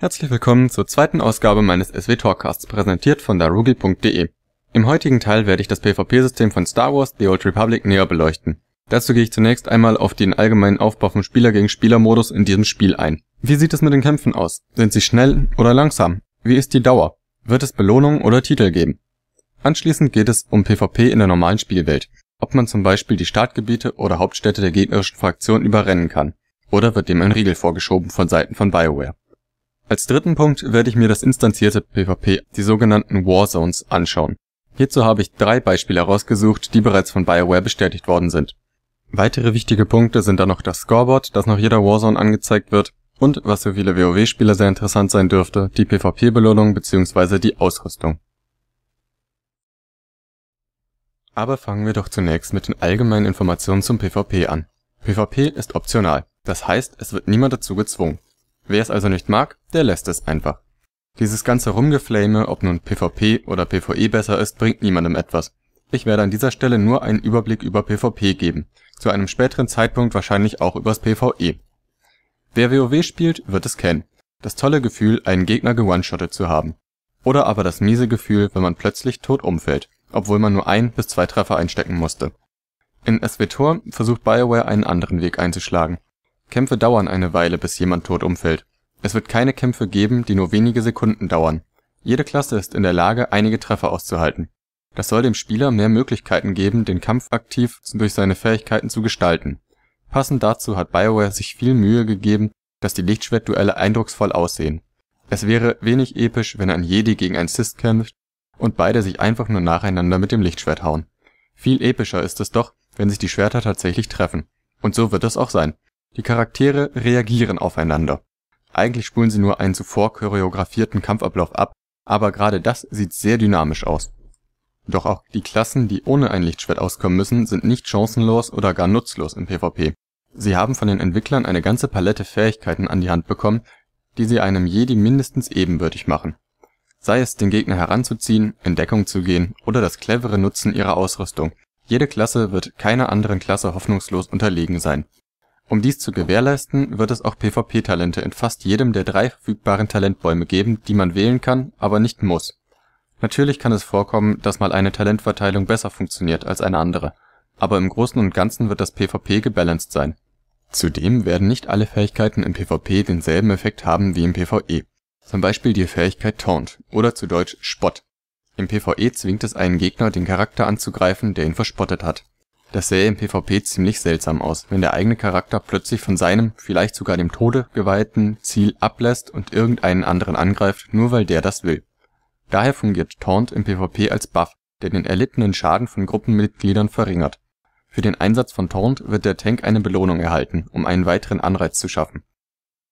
Herzlich willkommen zur zweiten Ausgabe meines SW Talkcasts, präsentiert von darugi.de. Im heutigen Teil werde ich das PvP-System von Star Wars The Old Republic näher beleuchten. Dazu gehe ich zunächst einmal auf den allgemeinen Aufbau vom Spieler-gegen-Spieler-Modus in diesem Spiel ein. Wie sieht es mit den Kämpfen aus? Sind sie schnell oder langsam? Wie ist die Dauer? Wird es Belohnungen oder Titel geben? Anschließend geht es um PvP in der normalen Spielwelt. Ob man zum Beispiel die Startgebiete oder Hauptstädte der gegnerischen Fraktion überrennen kann. Oder wird dem ein Riegel vorgeschoben von Seiten von Bioware. Als dritten Punkt werde ich mir das instanzierte PvP, die sogenannten Warzones, anschauen. Hierzu habe ich drei Beispiele herausgesucht, die bereits von BioWare bestätigt worden sind. Weitere wichtige Punkte sind dann noch das Scoreboard, das nach jeder Warzone angezeigt wird, und, was für viele WoW-Spieler sehr interessant sein dürfte, die PvP-Belohnung bzw. die Ausrüstung. Aber fangen wir doch zunächst mit den allgemeinen Informationen zum PvP an. PvP ist optional, das heißt, es wird niemand dazu gezwungen. Wer es also nicht mag, der lässt es einfach. Dieses ganze Rumgeflame, ob nun PvP oder PvE besser ist, bringt niemandem etwas. Ich werde an dieser Stelle nur einen Überblick über PvP geben, zu einem späteren Zeitpunkt wahrscheinlich auch übers PvE. Wer WoW spielt, wird es kennen. Das tolle Gefühl, einen Gegner geone-shottet zu haben. Oder aber das miese Gefühl, wenn man plötzlich tot umfällt, obwohl man nur ein bis zwei Treffer einstecken musste. In SWTOR versucht BioWare einen anderen Weg einzuschlagen Kämpfe dauern eine Weile, bis jemand tot umfällt. Es wird keine Kämpfe geben, die nur wenige Sekunden dauern. Jede Klasse ist in der Lage, einige Treffer auszuhalten. Das soll dem Spieler mehr Möglichkeiten geben, den Kampf aktiv durch seine Fähigkeiten zu gestalten. Passend dazu hat BioWare sich viel Mühe gegeben, dass die Lichtschwertduelle eindrucksvoll aussehen. Es wäre wenig episch, wenn ein Jedi gegen ein Sist kämpft und beide sich einfach nur nacheinander mit dem Lichtschwert hauen. Viel epischer ist es doch, wenn sich die Schwerter tatsächlich treffen. Und so wird es auch sein die Charaktere reagieren aufeinander. Eigentlich spulen sie nur einen zuvor choreografierten Kampfablauf ab, aber gerade das sieht sehr dynamisch aus. Doch auch die Klassen, die ohne ein Lichtschwert auskommen müssen, sind nicht chancenlos oder gar nutzlos im PvP. Sie haben von den Entwicklern eine ganze Palette Fähigkeiten an die Hand bekommen, die sie einem Jedi mindestens ebenbürtig machen. Sei es den Gegner heranzuziehen, in Deckung zu gehen oder das clevere Nutzen ihrer Ausrüstung, jede Klasse wird keiner anderen Klasse hoffnungslos unterlegen sein um dies zu gewährleisten, wird es auch PvP-Talente in fast jedem der drei verfügbaren Talentbäume geben, die man wählen kann, aber nicht muss. Natürlich kann es vorkommen, dass mal eine Talentverteilung besser funktioniert als eine andere, aber im Großen und Ganzen wird das PvP gebalanced sein. Zudem werden nicht alle Fähigkeiten im PvP denselben Effekt haben wie im PvE, zum Beispiel die Fähigkeit Taunt oder zu deutsch Spott. Im PvE zwingt es einen Gegner, den Charakter anzugreifen, der ihn verspottet hat das sähe im PvP ziemlich seltsam aus, wenn der eigene Charakter plötzlich von seinem, vielleicht sogar dem Tode geweihten Ziel ablässt und irgendeinen anderen angreift, nur weil der das will. Daher fungiert Taunt im PvP als Buff, der den erlittenen Schaden von Gruppenmitgliedern verringert. Für den Einsatz von Taunt wird der Tank eine Belohnung erhalten, um einen weiteren Anreiz zu schaffen.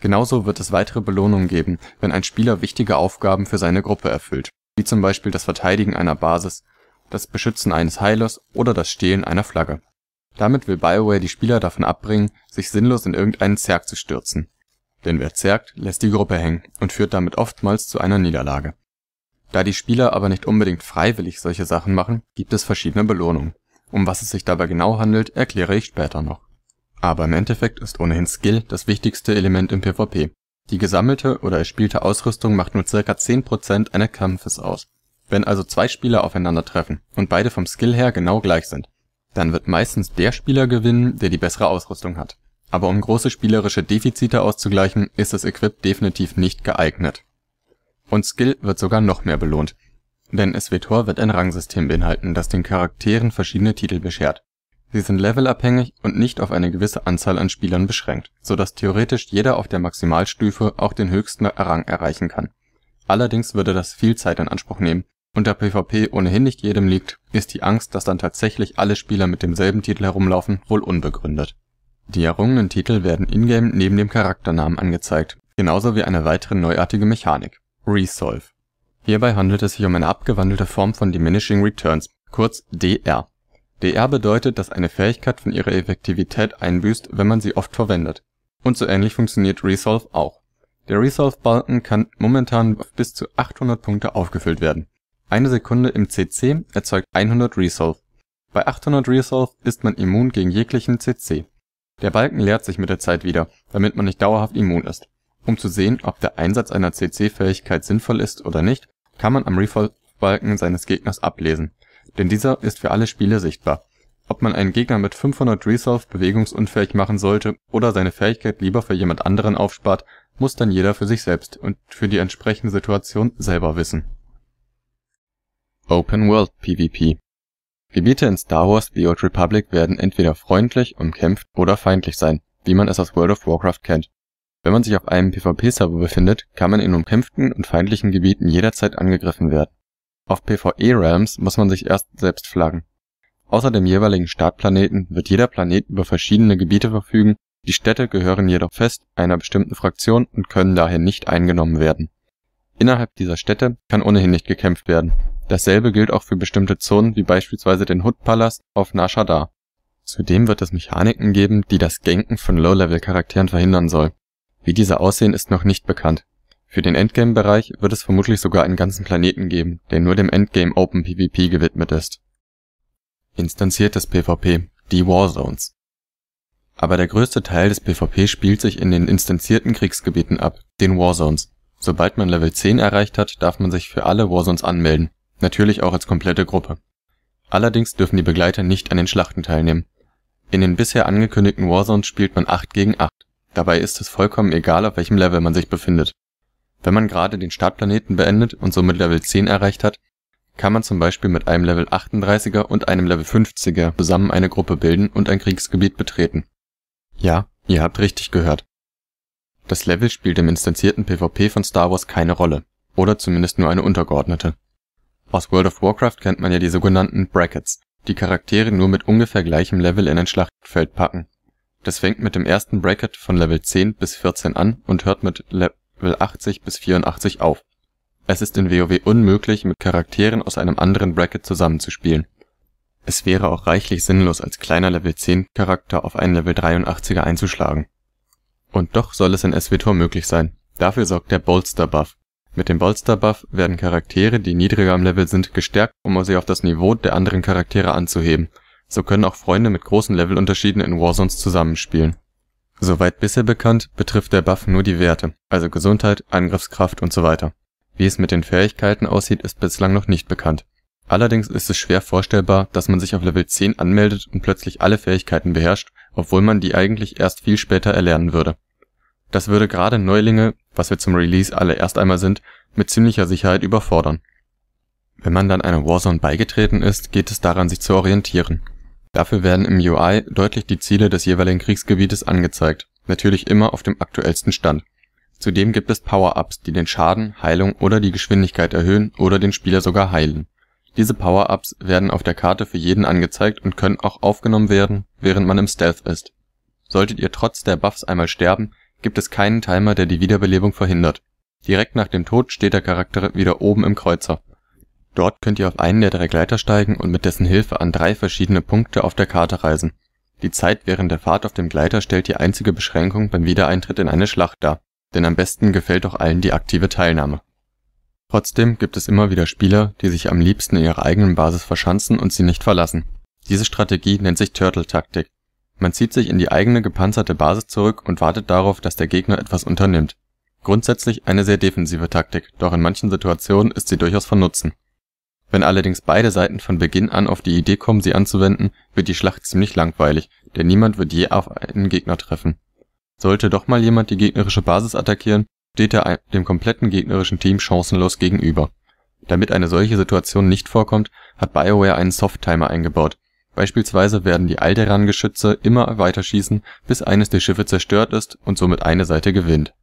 Genauso wird es weitere Belohnungen geben, wenn ein Spieler wichtige Aufgaben für seine Gruppe erfüllt, wie zum Beispiel das Verteidigen einer Basis das Beschützen eines Heilers oder das Stehlen einer Flagge. Damit will BioWare die Spieler davon abbringen, sich sinnlos in irgendeinen Zerg zu stürzen. Denn wer zergt, lässt die Gruppe hängen und führt damit oftmals zu einer Niederlage. Da die Spieler aber nicht unbedingt freiwillig solche Sachen machen, gibt es verschiedene Belohnungen. Um was es sich dabei genau handelt, erkläre ich später noch. Aber im Endeffekt ist ohnehin Skill das wichtigste Element im PvP. Die gesammelte oder erspielte Ausrüstung macht nur ca. 10% eines Kampfes aus wenn also zwei Spieler aufeinandertreffen und beide vom Skill her genau gleich sind, dann wird meistens der Spieler gewinnen, der die bessere Ausrüstung hat. Aber um große spielerische Defizite auszugleichen, ist das Equip definitiv nicht geeignet. Und Skill wird sogar noch mehr belohnt, denn Svetor wird ein Rangsystem beinhalten, das den Charakteren verschiedene Titel beschert. Sie sind levelabhängig und nicht auf eine gewisse Anzahl an Spielern beschränkt, so dass theoretisch jeder auf der Maximalstufe auch den höchsten Rang erreichen kann. Allerdings würde das viel Zeit in Anspruch nehmen und da PvP ohnehin nicht jedem liegt, ist die Angst, dass dann tatsächlich alle Spieler mit demselben Titel herumlaufen, wohl unbegründet. Die errungenen Titel werden ingame neben dem Charakternamen angezeigt, genauso wie eine weitere neuartige Mechanik: Resolve. Hierbei handelt es sich um eine abgewandelte Form von Diminishing Returns, kurz DR. DR bedeutet, dass eine Fähigkeit von ihrer Effektivität einbüßt, wenn man sie oft verwendet. Und so ähnlich funktioniert Resolve auch. Der Resolve-Balken kann momentan auf bis zu 800 Punkte aufgefüllt werden eine Sekunde im CC erzeugt 100 Resolve. Bei 800 Resolve ist man immun gegen jeglichen CC. Der Balken leert sich mit der Zeit wieder, damit man nicht dauerhaft immun ist. Um zu sehen, ob der Einsatz einer CC-Fähigkeit sinnvoll ist oder nicht, kann man am Resolve-Balken seines Gegners ablesen, denn dieser ist für alle Spiele sichtbar. Ob man einen Gegner mit 500 Resolve bewegungsunfähig machen sollte oder seine Fähigkeit lieber für jemand anderen aufspart, muss dann jeder für sich selbst und für die entsprechende Situation selber wissen Open World PvP. Gebiete in Star Wars The Old Republic werden entweder freundlich, umkämpft oder feindlich sein, wie man es aus World of Warcraft kennt. Wenn man sich auf einem PvP-Server befindet, kann man in umkämpften und feindlichen Gebieten jederzeit angegriffen werden. Auf PvE-Realms muss man sich erst selbst flaggen. Außer dem jeweiligen Startplaneten wird jeder Planet über verschiedene Gebiete verfügen, die Städte gehören jedoch fest einer bestimmten Fraktion und können daher nicht eingenommen werden. Innerhalb dieser Städte kann ohnehin nicht gekämpft werden, Dasselbe gilt auch für bestimmte Zonen wie beispielsweise den Hood-Palast auf Nashadar. Zudem wird es Mechaniken geben, die das Genken von Low-Level-Charakteren verhindern soll. Wie diese aussehen, ist noch nicht bekannt. Für den Endgame-Bereich wird es vermutlich sogar einen ganzen Planeten geben, der nur dem Endgame Open PvP gewidmet ist. Instanziertes PvP, die Warzones. Aber der größte Teil des PvP spielt sich in den instanzierten Kriegsgebieten ab, den Warzones. Sobald man Level 10 erreicht hat, darf man sich für alle Warzones anmelden natürlich auch als komplette Gruppe. Allerdings dürfen die Begleiter nicht an den Schlachten teilnehmen. In den bisher angekündigten Warzones spielt man 8 gegen 8, dabei ist es vollkommen egal auf welchem Level man sich befindet. Wenn man gerade den Startplaneten beendet und somit Level 10 erreicht hat, kann man zum Beispiel mit einem Level 38er und einem Level 50er zusammen eine Gruppe bilden und ein Kriegsgebiet betreten. Ja, ihr habt richtig gehört. Das Level spielt im instanzierten PvP von Star Wars keine Rolle, oder zumindest nur eine untergeordnete aus World of Warcraft kennt man ja die sogenannten Brackets, die Charaktere nur mit ungefähr gleichem Level in ein Schlachtfeld packen. Das fängt mit dem ersten Bracket von Level 10 bis 14 an und hört mit Level 80 bis 84 auf. Es ist in WoW unmöglich, mit Charakteren aus einem anderen Bracket zusammenzuspielen. Es wäre auch reichlich sinnlos, als kleiner Level-10-Charakter auf einen Level 83er einzuschlagen. Und doch soll es in SWTOR möglich sein. Dafür sorgt der Bolster-Buff mit dem Bolster-Buff werden Charaktere, die niedriger am Level sind, gestärkt, um sie auf das Niveau der anderen Charaktere anzuheben, so können auch Freunde mit großen Levelunterschieden in Warzones zusammenspielen. Soweit bisher bekannt, betrifft der Buff nur die Werte, also Gesundheit, Angriffskraft und so weiter. Wie es mit den Fähigkeiten aussieht, ist bislang noch nicht bekannt. Allerdings ist es schwer vorstellbar, dass man sich auf Level 10 anmeldet und plötzlich alle Fähigkeiten beherrscht, obwohl man die eigentlich erst viel später erlernen würde. Das würde gerade Neulinge, was wir zum Release alle erst einmal sind, mit ziemlicher Sicherheit überfordern. Wenn man dann einer Warzone beigetreten ist, geht es daran sich zu orientieren. Dafür werden im UI deutlich die Ziele des jeweiligen Kriegsgebietes angezeigt, natürlich immer auf dem aktuellsten Stand. Zudem gibt es Power-Ups, die den Schaden, Heilung oder die Geschwindigkeit erhöhen oder den Spieler sogar heilen. Diese Power-Ups werden auf der Karte für jeden angezeigt und können auch aufgenommen werden, während man im Stealth ist. Solltet ihr trotz der Buffs einmal sterben, gibt es keinen Timer, der die Wiederbelebung verhindert. Direkt nach dem Tod steht der Charakter wieder oben im Kreuzer. Dort könnt ihr auf einen der drei Gleiter steigen und mit dessen Hilfe an drei verschiedene Punkte auf der Karte reisen. Die Zeit während der Fahrt auf dem Gleiter stellt die einzige Beschränkung beim Wiedereintritt in eine Schlacht dar, denn am besten gefällt auch allen die aktive Teilnahme. Trotzdem gibt es immer wieder Spieler, die sich am liebsten in ihrer eigenen Basis verschanzen und sie nicht verlassen. Diese Strategie nennt sich Turtle-Taktik man zieht sich in die eigene gepanzerte Basis zurück und wartet darauf, dass der Gegner etwas unternimmt. Grundsätzlich eine sehr defensive Taktik, doch in manchen Situationen ist sie durchaus von Nutzen. Wenn allerdings beide Seiten von Beginn an auf die Idee kommen, sie anzuwenden, wird die Schlacht ziemlich langweilig, denn niemand wird je auf einen Gegner treffen. Sollte doch mal jemand die gegnerische Basis attackieren, steht er dem kompletten gegnerischen Team chancenlos gegenüber. Damit eine solche Situation nicht vorkommt, hat BioWare einen Softtimer eingebaut, Beispielsweise werden die Alderan-Geschütze immer weiterschießen, bis eines der Schiffe zerstört ist und somit eine Seite gewinnt.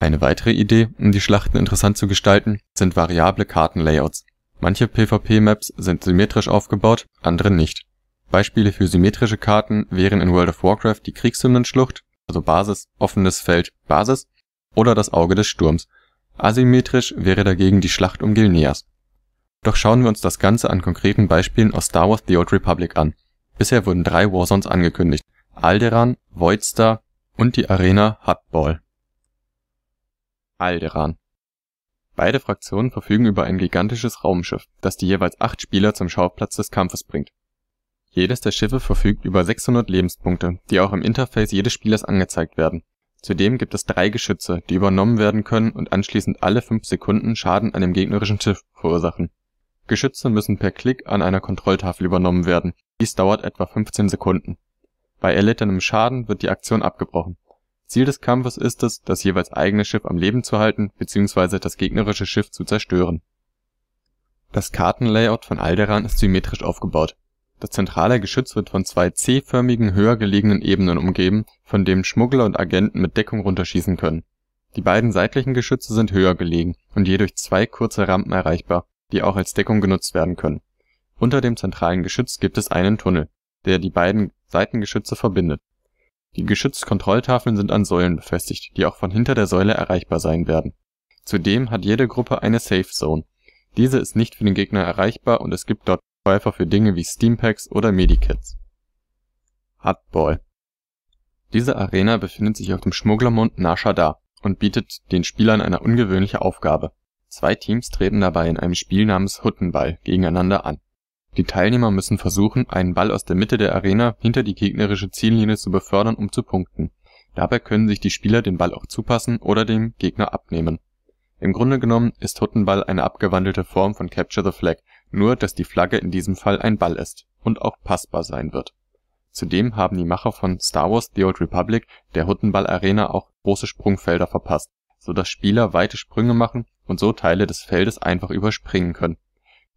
Eine weitere Idee, um die Schlachten interessant zu gestalten, sind variable Kartenlayouts. Manche PvP-Maps sind symmetrisch aufgebaut, andere nicht. Beispiele für symmetrische Karten wären in World of Warcraft die Kriegshymnenschlucht (also Basis, offenes Feld, Basis) oder das Auge des Sturms. Asymmetrisch wäre dagegen die Schlacht um Gilneas doch schauen wir uns das Ganze an konkreten Beispielen aus Star Wars: The Old Republic an. Bisher wurden drei Warzones angekündigt: Alderaan, Voidstar und die Arena Hutball. Alderan. Beide Fraktionen verfügen über ein gigantisches Raumschiff, das die jeweils acht Spieler zum Schauplatz des Kampfes bringt. Jedes der Schiffe verfügt über 600 Lebenspunkte, die auch im Interface jedes Spielers angezeigt werden. Zudem gibt es drei Geschütze, die übernommen werden können und anschließend alle fünf Sekunden Schaden an dem gegnerischen Schiff verursachen Geschütze müssen per Klick an einer Kontrolltafel übernommen werden, dies dauert etwa 15 Sekunden. Bei erlittenem Schaden wird die Aktion abgebrochen. Ziel des Kampfes ist es, das jeweils eigene Schiff am Leben zu halten bzw. das gegnerische Schiff zu zerstören. Das Kartenlayout von Alderan ist symmetrisch aufgebaut. Das zentrale Geschütz wird von zwei C-förmigen höher gelegenen Ebenen umgeben, von denen Schmuggler und Agenten mit Deckung runterschießen können. Die beiden seitlichen Geschütze sind höher gelegen und je durch zwei kurze Rampen erreichbar die auch als Deckung genutzt werden können. Unter dem zentralen Geschütz gibt es einen Tunnel, der die beiden Seitengeschütze verbindet. Die Geschützkontrolltafeln sind an Säulen befestigt, die auch von hinter der Säule erreichbar sein werden. Zudem hat jede Gruppe eine Safe Zone. Diese ist nicht für den Gegner erreichbar und es gibt dort Käufer für Dinge wie Steampacks oder Medikits. Hardball Diese Arena befindet sich auf dem Schmugglermond Nashadar und bietet den Spielern eine ungewöhnliche Aufgabe Zwei Teams treten dabei in einem Spiel namens Huttenball gegeneinander an. Die Teilnehmer müssen versuchen, einen Ball aus der Mitte der Arena hinter die gegnerische Ziellinie zu befördern, um zu punkten. Dabei können sich die Spieler den Ball auch zupassen oder dem Gegner abnehmen. Im Grunde genommen ist Huttenball eine abgewandelte Form von Capture the Flag, nur dass die Flagge in diesem Fall ein Ball ist und auch passbar sein wird. Zudem haben die Macher von Star Wars The Old Republic der Huttenball Arena auch große Sprungfelder verpasst, so dass Spieler weite Sprünge machen und so Teile des Feldes einfach überspringen können.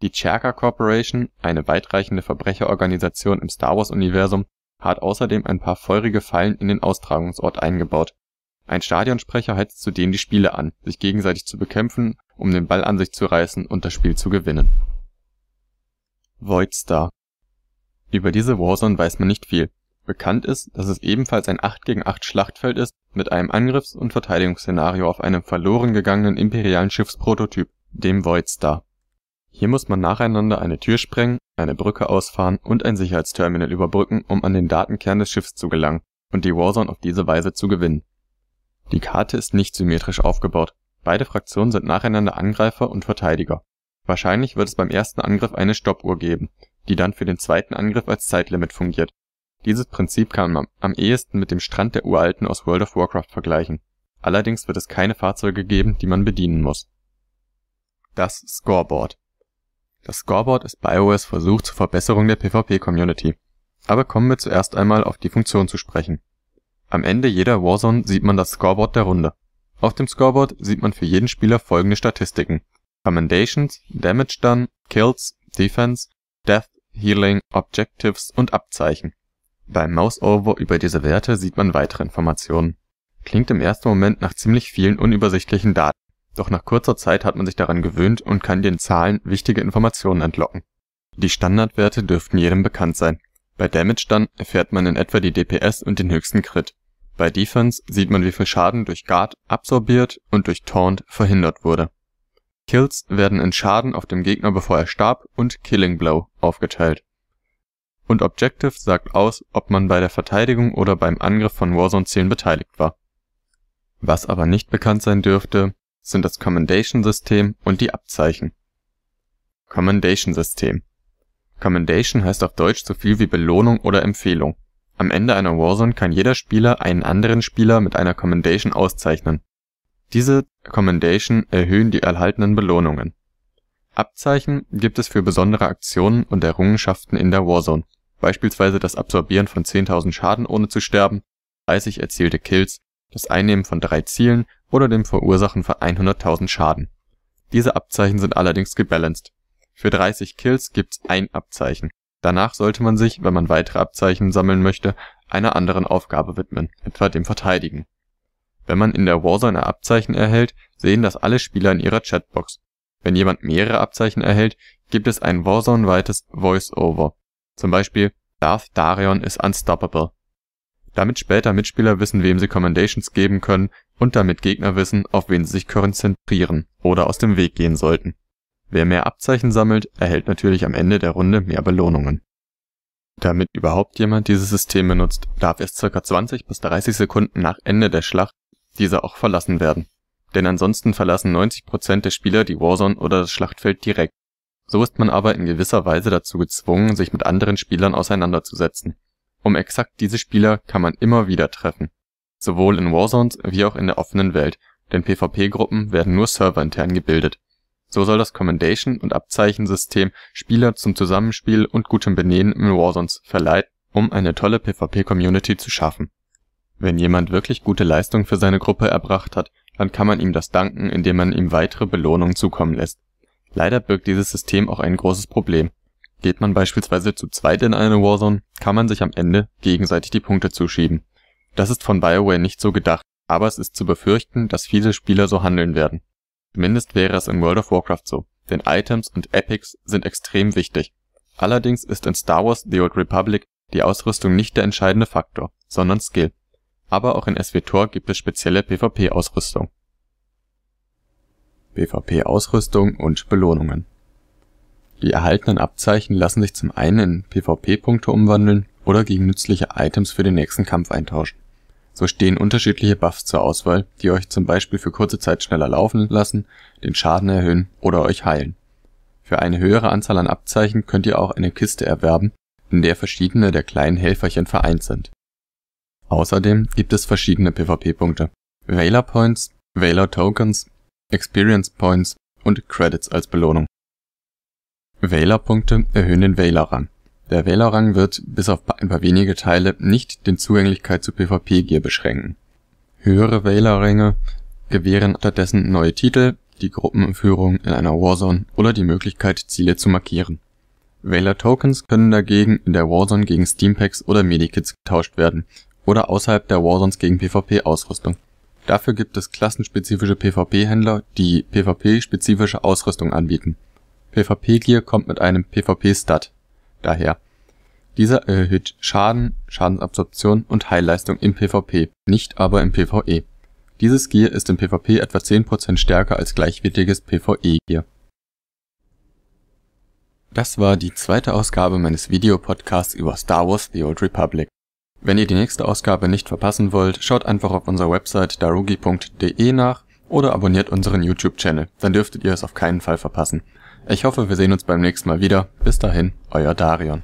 Die Chaka Corporation, eine weitreichende Verbrecherorganisation im Star-Wars-Universum, hat außerdem ein paar feurige Fallen in den Austragungsort eingebaut. Ein Stadionsprecher heizt zudem die Spieler an, sich gegenseitig zu bekämpfen, um den Ball an sich zu reißen und das Spiel zu gewinnen. Voidstar Über diese Warzone weiß man nicht viel Bekannt ist, dass es ebenfalls ein 8 gegen 8 Schlachtfeld ist mit einem Angriffs und Verteidigungsszenario auf einem verloren gegangenen imperialen Schiffsprototyp, dem Void Star. Hier muss man nacheinander eine Tür sprengen, eine Brücke ausfahren und ein Sicherheitsterminal überbrücken, um an den Datenkern des Schiffs zu gelangen und die Warzone auf diese Weise zu gewinnen. Die Karte ist nicht symmetrisch aufgebaut, beide Fraktionen sind nacheinander Angreifer und Verteidiger. Wahrscheinlich wird es beim ersten Angriff eine Stoppuhr geben, die dann für den zweiten Angriff als Zeitlimit fungiert dieses Prinzip kann man am ehesten mit dem Strand der Uralten aus World of Warcraft vergleichen, allerdings wird es keine Fahrzeuge geben, die man bedienen muss. Das Scoreboard Das Scoreboard ist BioWares Versuch zur Verbesserung der PvP-Community, aber kommen wir zuerst einmal auf die Funktion zu sprechen. Am Ende jeder Warzone sieht man das Scoreboard der Runde. Auf dem Scoreboard sieht man für jeden Spieler folgende Statistiken: Commendations, Damage Done, Kills, Defense, Death, Healing, Objectives und Abzeichen beim Mouseover über diese Werte sieht man weitere Informationen. Klingt im ersten Moment nach ziemlich vielen unübersichtlichen Daten, doch nach kurzer Zeit hat man sich daran gewöhnt und kann den Zahlen wichtige Informationen entlocken. Die Standardwerte dürften jedem bekannt sein. Bei Damage dann erfährt man in etwa die DPS und den höchsten Crit. Bei Defense sieht man wie viel Schaden durch Guard absorbiert und durch Taunt verhindert wurde. Kills werden in Schaden auf dem Gegner bevor er starb und Killing Blow aufgeteilt und Objective sagt aus, ob man bei der Verteidigung oder beim Angriff von Warzone-Zielen beteiligt war. Was aber nicht bekannt sein dürfte, sind das Commendation-System und die Abzeichen. Commendation-System Commendation heißt auf deutsch so viel wie Belohnung oder Empfehlung. Am Ende einer Warzone kann jeder Spieler einen anderen Spieler mit einer Commendation auszeichnen. Diese Commendation erhöhen die erhaltenen Belohnungen. Abzeichen gibt es für besondere Aktionen und Errungenschaften in der Warzone beispielsweise das Absorbieren von 10.000 Schaden ohne zu sterben, 30 erzielte Kills, das Einnehmen von drei Zielen oder dem Verursachen von 100.000 Schaden. Diese Abzeichen sind allerdings gebalanced. Für 30 Kills gibt's ein Abzeichen, danach sollte man sich, wenn man weitere Abzeichen sammeln möchte, einer anderen Aufgabe widmen, etwa dem Verteidigen. Wenn man in der Warzone Abzeichen erhält, sehen das alle Spieler in ihrer Chatbox. Wenn jemand mehrere Abzeichen erhält, gibt es ein Warzone-weites Voice-Over zum Beispiel Darth Darion is unstoppable. Damit später Mitspieler wissen, wem sie Commendations geben können und damit Gegner wissen, auf wen sie sich konzentrieren oder aus dem Weg gehen sollten. Wer mehr Abzeichen sammelt, erhält natürlich am Ende der Runde mehr Belohnungen. Damit überhaupt jemand dieses System benutzt, darf erst ca. 20 bis 30 Sekunden nach Ende der Schlacht diese auch verlassen werden. Denn ansonsten verlassen 90% der Spieler die Warzone oder das Schlachtfeld direkt so ist man aber in gewisser Weise dazu gezwungen, sich mit anderen Spielern auseinanderzusetzen. Um exakt diese Spieler kann man immer wieder treffen. Sowohl in Warzones wie auch in der offenen Welt, denn PvP-Gruppen werden nur serverintern gebildet. So soll das Commendation und Abzeichensystem Spieler zum Zusammenspiel und gutem Benehmen in Warzones verleiten, um eine tolle PvP-Community zu schaffen. Wenn jemand wirklich gute Leistung für seine Gruppe erbracht hat, dann kann man ihm das danken, indem man ihm weitere Belohnungen zukommen lässt Leider birgt dieses System auch ein großes Problem: Geht man beispielsweise zu zweit in eine Warzone, kann man sich am Ende gegenseitig die Punkte zuschieben. Das ist von BioWare nicht so gedacht, aber es ist zu befürchten, dass viele Spieler so handeln werden. Zumindest wäre es in World of Warcraft so, denn Items und Epics sind extrem wichtig. Allerdings ist in Star Wars: The Old Republic die Ausrüstung nicht der entscheidende Faktor, sondern Skill. Aber auch in SWTOR gibt es spezielle PvP-Ausrüstung PvP-Ausrüstung und belohnungen. Die erhaltenen Abzeichen lassen sich zum einen in PvP-Punkte umwandeln oder gegen nützliche Items für den nächsten Kampf eintauschen. So stehen unterschiedliche Buffs zur Auswahl, die euch zum Beispiel für kurze Zeit schneller laufen lassen, den Schaden erhöhen oder euch heilen. Für eine höhere Anzahl an Abzeichen könnt ihr auch eine Kiste erwerben, in der verschiedene der kleinen Helferchen vereint sind. Außerdem gibt es verschiedene PvP-Punkte: Veiler Points, Veiler Tokens Experience Points und Credits als Belohnung. Wählerpunkte erhöhen den Wählerrang. Der Wählerrang wird, bis auf ein paar wenige Teile, nicht den Zugänglichkeit zu PvP-Gear beschränken. Höhere Wählerränge gewähren stattdessen neue Titel, die Gruppenführung in einer Warzone oder die Möglichkeit, Ziele zu markieren. Wähler-Tokens können dagegen in der Warzone gegen Steampacks oder Medikits getauscht werden oder außerhalb der Warzones gegen PvP-Ausrüstung Dafür gibt es klassenspezifische PvP-Händler, die PvP-spezifische Ausrüstung anbieten. PvP-Gear kommt mit einem PvP-Stat daher. Dieser erhöht Schaden, Schadensabsorption und Heilleistung im PvP, nicht aber im PvE. Dieses Gear ist im PvP etwa 10% stärker als gleichwertiges PvE-Gear. Das war die zweite Ausgabe meines Videopodcasts über Star Wars The Old Republic. Wenn ihr die nächste Ausgabe nicht verpassen wollt, schaut einfach auf unserer Website darugi.de nach oder abonniert unseren YouTube-Channel, dann dürftet ihr es auf keinen Fall verpassen. Ich hoffe, wir sehen uns beim nächsten Mal wieder. Bis dahin, euer Darion.